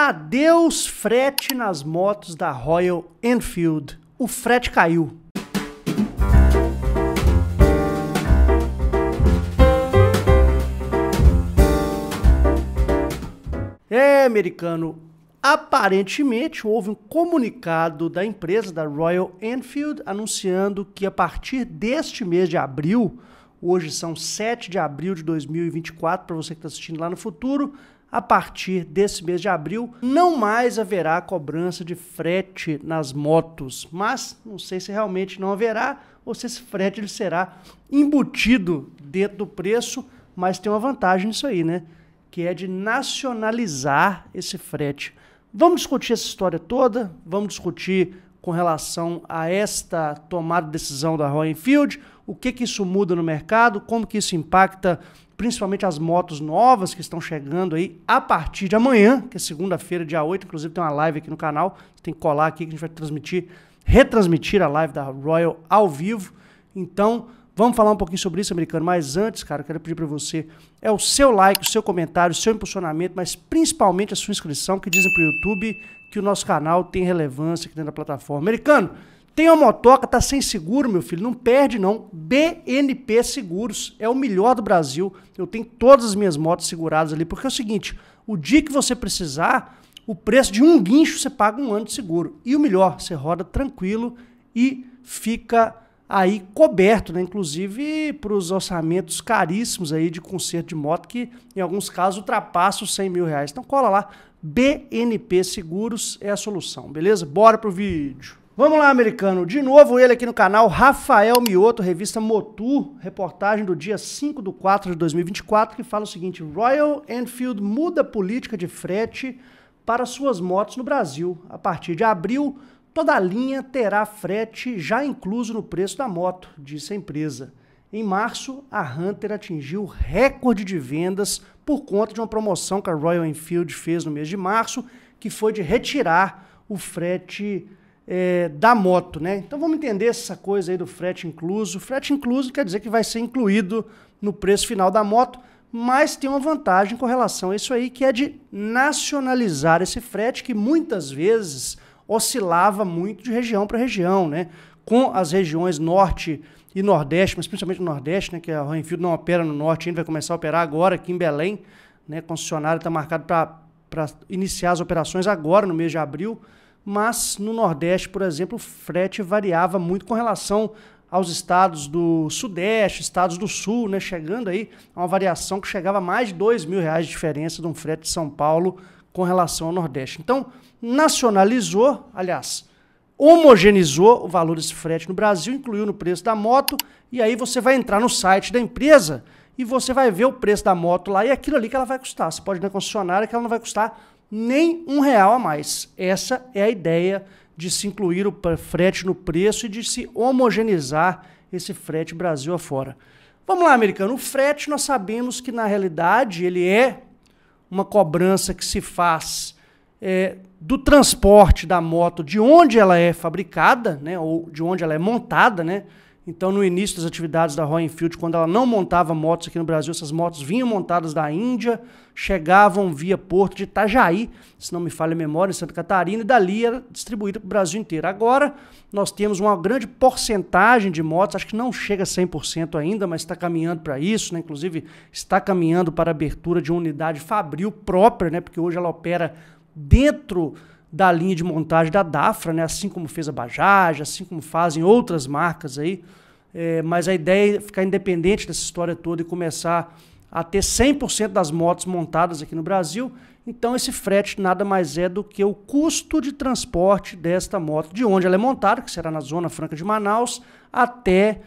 Adeus frete nas motos da Royal Enfield. O frete caiu. É, americano, aparentemente houve um comunicado da empresa da Royal Enfield anunciando que a partir deste mês de abril, hoje são 7 de abril de 2024, para você que está assistindo lá no futuro, a partir desse mês de abril, não mais haverá cobrança de frete nas motos, mas não sei se realmente não haverá ou se esse frete ele será embutido dentro do preço, mas tem uma vantagem nisso aí, né? Que é de nacionalizar esse frete. Vamos discutir essa história toda, vamos discutir com relação a esta tomada de decisão da Royal Enfield, o que que isso muda no mercado, como que isso impacta principalmente as motos novas que estão chegando aí a partir de amanhã, que é segunda-feira, dia 8. Inclusive tem uma live aqui no canal, tem que colar aqui que a gente vai transmitir, retransmitir a live da Royal ao vivo. Então, Vamos falar um pouquinho sobre isso, americano. Mas antes, cara, eu quero pedir para você é o seu like, o seu comentário, o seu impulsionamento, mas principalmente a sua inscrição, que dizem para o YouTube que o nosso canal tem relevância aqui dentro da plataforma. Americano, tem uma motoca, tá sem seguro, meu filho, não perde não. BNP Seguros é o melhor do Brasil. Eu tenho todas as minhas motos seguradas ali, porque é o seguinte, o dia que você precisar, o preço de um guincho você paga um ano de seguro. E o melhor, você roda tranquilo e fica aí coberto, né? Inclusive para os orçamentos caríssimos aí de conserto de moto, que em alguns casos ultrapassa os 100 mil reais. Então cola lá, BNP Seguros é a solução, beleza? Bora pro vídeo! Vamos lá, americano. De novo ele aqui no canal, Rafael Mioto, revista Motu, reportagem do dia 5 de 4 de 2024, que fala o seguinte, Royal Enfield muda política de frete para suas motos no Brasil. A partir de abril, toda a linha terá frete já incluso no preço da moto, disse a empresa. Em março, a Hunter atingiu recorde de vendas por conta de uma promoção que a Royal Enfield fez no mês de março, que foi de retirar o frete é, da moto, né? Então vamos entender essa coisa aí do frete incluso. Frete incluso quer dizer que vai ser incluído no preço final da moto, mas tem uma vantagem com relação a isso aí, que é de nacionalizar esse frete que muitas vezes oscilava muito de região para região, né? Com as regiões norte e nordeste, mas principalmente nordeste, né? Que a Renfield não opera no norte ainda, vai começar a operar agora aqui em Belém, né? Concessionário está marcado para iniciar as operações agora no mês de abril mas no Nordeste, por exemplo, o frete variava muito com relação aos estados do Sudeste, estados do Sul, né? Chegando aí a uma variação que chegava a mais de dois mil reais de diferença de um frete de São Paulo com relação ao Nordeste. Então, nacionalizou, aliás, homogeneizou o valor desse frete no Brasil, incluiu no preço da moto, e aí você vai entrar no site da empresa e você vai ver o preço da moto lá e aquilo ali que ela vai custar. Você pode ir na concessionária que ela não vai custar nem um real a mais. Essa é a ideia de se incluir o frete no preço e de se homogeneizar esse frete Brasil afora. Vamos lá, americano. O frete nós sabemos que na realidade ele é uma cobrança que se faz é, do transporte da moto, de onde ela é fabricada, né, ou de onde ela é montada, né? Então, no início das atividades da Royal Enfield, quando ela não montava motos aqui no Brasil, essas motos vinham montadas da Índia, chegavam via Porto de Itajaí, se não me falha a memória, em Santa Catarina, e dali era distribuída para o Brasil inteiro. Agora, nós temos uma grande porcentagem de motos, acho que não chega a 100% ainda, mas está caminhando para isso, né? inclusive está caminhando para a abertura de uma unidade fabril própria, né? porque hoje ela opera dentro da linha de montagem da Dafra, né? assim como fez a Bajaj, assim como fazem outras marcas aí. É, mas a ideia é ficar independente dessa história toda e começar a ter 100% das motos montadas aqui no Brasil. Então esse frete nada mais é do que o custo de transporte desta moto, de onde ela é montada, que será na Zona Franca de Manaus, até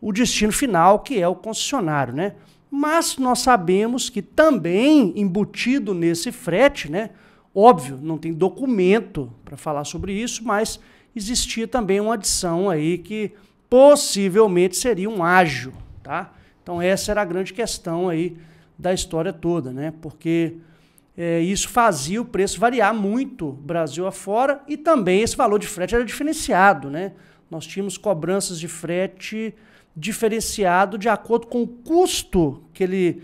o destino final, que é o concessionário, né? Mas nós sabemos que também embutido nesse frete, né, Óbvio, não tem documento para falar sobre isso, mas existia também uma adição aí que possivelmente seria um ágio, tá? Então essa era a grande questão aí da história toda, né? Porque é, isso fazia o preço variar muito Brasil afora e também esse valor de frete era diferenciado, né? Nós tínhamos cobranças de frete diferenciado de acordo com o custo que ele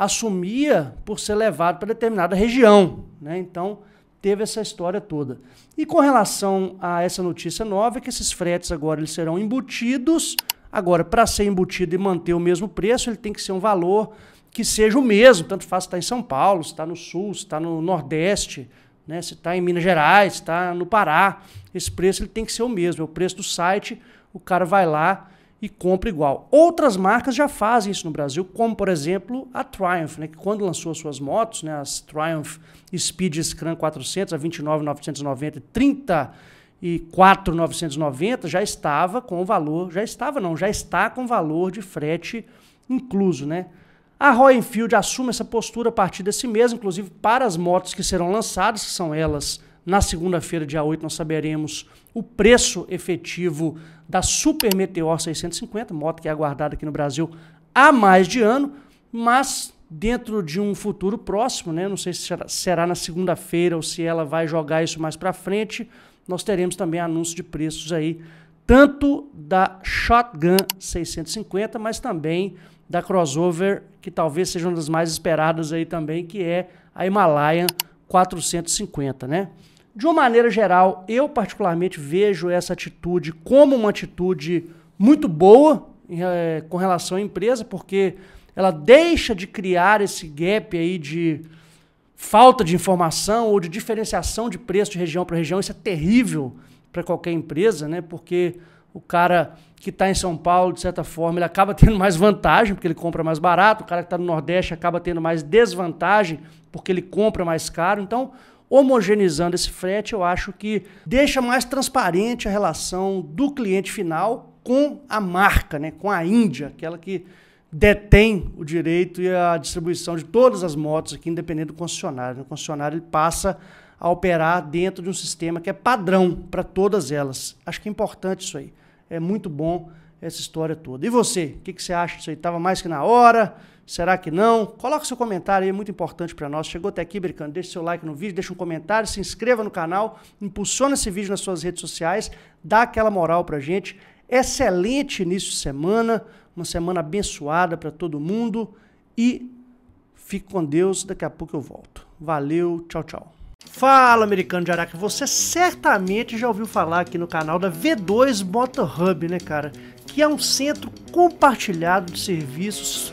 assumia por ser levado para determinada região. Né? Então, teve essa história toda. E com relação a essa notícia nova, é que esses fretes agora eles serão embutidos. Agora, para ser embutido e manter o mesmo preço, ele tem que ser um valor que seja o mesmo, tanto faz se está em São Paulo, se está no Sul, se está no Nordeste, né? se está em Minas Gerais, se está no Pará. Esse preço ele tem que ser o mesmo, é o preço do site, o cara vai lá e compra igual. Outras marcas já fazem isso no Brasil, como por exemplo a Triumph, né, que quando lançou as suas motos, né, as Triumph Speed Scram 400 a 29.990 e 34,990, já estava com o valor, já estava não, já está com valor de frete incluso, né? A Royal Enfield assume essa postura a partir desse mês, inclusive para as motos que serão lançadas, que são elas na segunda-feira, dia 8, nós saberemos o preço efetivo da Super Meteor 650, moto que é aguardada aqui no Brasil há mais de ano, mas dentro de um futuro próximo, né? Não sei se será na segunda-feira ou se ela vai jogar isso mais para frente. Nós teremos também anúncio de preços aí, tanto da Shotgun 650, mas também da crossover, que talvez seja uma das mais esperadas aí também, que é a Himalayan 450, né? De uma maneira geral, eu particularmente vejo essa atitude como uma atitude muito boa é, com relação à empresa, porque ela deixa de criar esse gap aí de falta de informação ou de diferenciação de preço de região para região. Isso é terrível para qualquer empresa, né? Porque o cara que está em São Paulo, de certa forma, ele acaba tendo mais vantagem, porque ele compra mais barato. O cara que está no Nordeste acaba tendo mais desvantagem, porque ele compra mais caro. Então, homogeneizando esse frete, eu acho que deixa mais transparente a relação do cliente final com a marca, né? com a Índia, aquela que detém o direito e a distribuição de todas as motos aqui, independente do concessionário. Né? O concessionário ele passa a operar dentro de um sistema que é padrão para todas elas. Acho que é importante isso aí. É muito bom essa história toda. E você, o que, que você acha disso aí? Estava mais que na hora? Será que não? Coloque seu comentário aí, é muito importante para nós. Chegou até aqui americano? deixe seu like no vídeo, deixe um comentário, se inscreva no canal, impulsiona esse vídeo nas suas redes sociais, dá aquela moral para gente. Excelente início de semana, uma semana abençoada para todo mundo e fique com Deus, daqui a pouco eu volto. Valeu, tchau, tchau. Fala, americano de Araca, você certamente já ouviu falar aqui no canal da V2 Motor Hub, né, cara? Que é um centro compartilhado de serviços